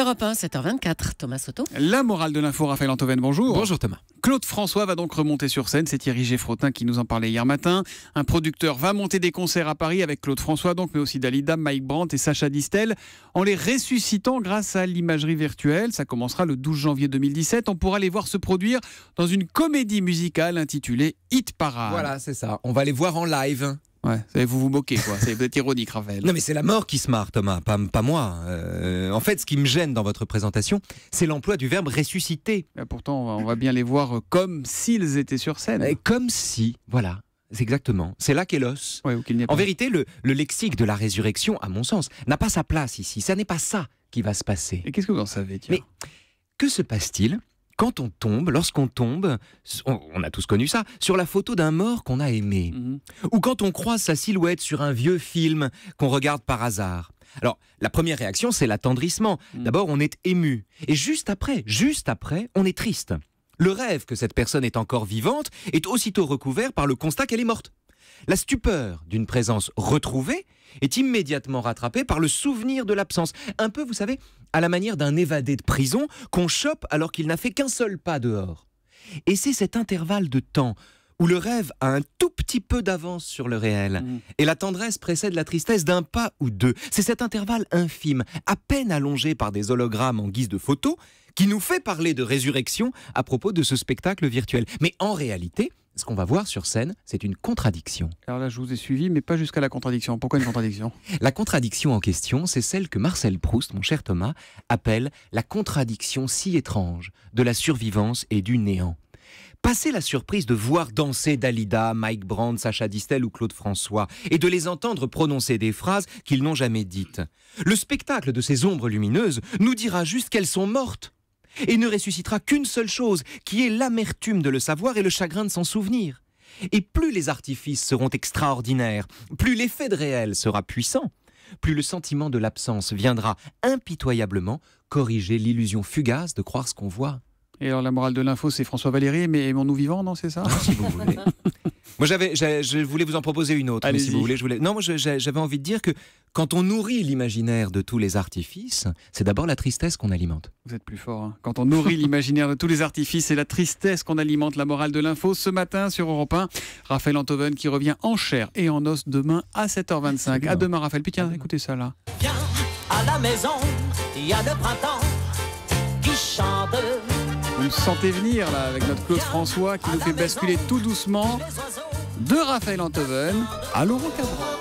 Europe 1, 7h24, Thomas Soto. La morale de l'info, Raphaël Antoven, bonjour. Bonjour Thomas. Claude François va donc remonter sur scène, c'est Thierry Frotin qui nous en parlait hier matin. Un producteur va monter des concerts à Paris avec Claude François, donc, mais aussi Dalida, Mike Brandt et Sacha Distel, en les ressuscitant grâce à l'imagerie virtuelle. Ça commencera le 12 janvier 2017. On pourra les voir se produire dans une comédie musicale intitulée Hit Parade. Voilà, c'est ça. On va les voir en live vous vous moquez, quoi. C'est peut ironique, Raphaël. Non, mais c'est la mort qui se marre, Thomas, pas, moi. Euh, en fait, ce qui me gêne dans votre présentation, c'est l'emploi du verbe ressusciter. Ah, pourtant, on va, bien les voir euh, comme s'ils étaient sur scène. Et euh, comme si, voilà. c'est Exactement. C'est là qu'est l'os. en vérité, le, lexique de la résurrection, à mon sens, n'a pas sa place ici. Ça n'est pas ça qui va se passer. Et qu'est-ce que vous en savez, tiens Mais que se passe-t-il quand on tombe, lorsqu'on tombe, on, a tous connu ça, sur la photo d'un mort qu'on a aimé, mhm. ou quand on croise sa silhouette sur un vieux film qu'on regarde par hasard. Alors, la première réaction, c'est l'attendrissement. Mhm. D'abord, on est ému. Et juste après, juste après, on est triste. Le rêve que cette personne est encore vivante est aussitôt recouvert par le constat qu'elle est morte. La stupeur d'une présence retrouvée est immédiatement rattrapée par le souvenir de l'absence. Un peu, vous savez, à la manière d'un évadé de prison qu'on chope alors qu'il n'a fait qu'un seul pas dehors. Et c'est cet intervalle de temps où le rêve a un tout petit peu d'avance sur le réel, mmh. et la tendresse précède la tristesse d'un pas ou deux. C'est cet intervalle infime, à peine allongé par des hologrammes en guise de photos, qui nous fait parler de résurrection à propos de ce spectacle virtuel. Mais en réalité, ce qu'on va voir sur scène, c'est une contradiction. Alors là, je vous ai suivi, mais pas jusqu'à la contradiction. Pourquoi une contradiction La contradiction en question, c'est celle que Marcel Proust, mon cher Thomas, appelle la contradiction si étrange de la survivance et du néant. Passez la surprise de voir danser Dalida, Mike Brand, Sacha Distel ou Claude François, et de les entendre prononcer des phrases qu'ils n'ont jamais dites. Le spectacle de ces ombres lumineuses nous dira juste qu'elles sont mortes et ne ressuscitera qu'une seule chose, qui est l'amertume de le savoir et le chagrin de s'en souvenir. Et plus les artifices seront extraordinaires, plus l'effet de réel sera puissant, plus le sentiment de l'absence viendra impitoyablement corriger l'illusion fugace de croire ce qu'on voit. Et alors la morale de l'info, c'est François Valéry, mais aimons nous vivant, non, c'est ça ah, Si vous voulez. Moi, j'avais, je voulais vous en proposer une autre, mais si vous voulez, je voulais. Non, moi, j'avais envie de dire que quand on nourrit l'imaginaire de tous les artifices, c'est d'abord la tristesse qu'on alimente. Vous êtes plus fort. Hein. Quand on nourrit l'imaginaire de tous les artifices, c'est la tristesse qu'on alimente. La morale de l'info ce matin sur Europe 1. Raphaël Antoven qui revient en chair et en os demain à 7h25. À demain, Raphaël. Puis écoutez ça là. Viens à la maison, il y a le printemps qui chante. Vous me sentez venir là avec notre Claude François qui nous fait basculer tout doucement de Raphaël Antoven à Laurent Cabra.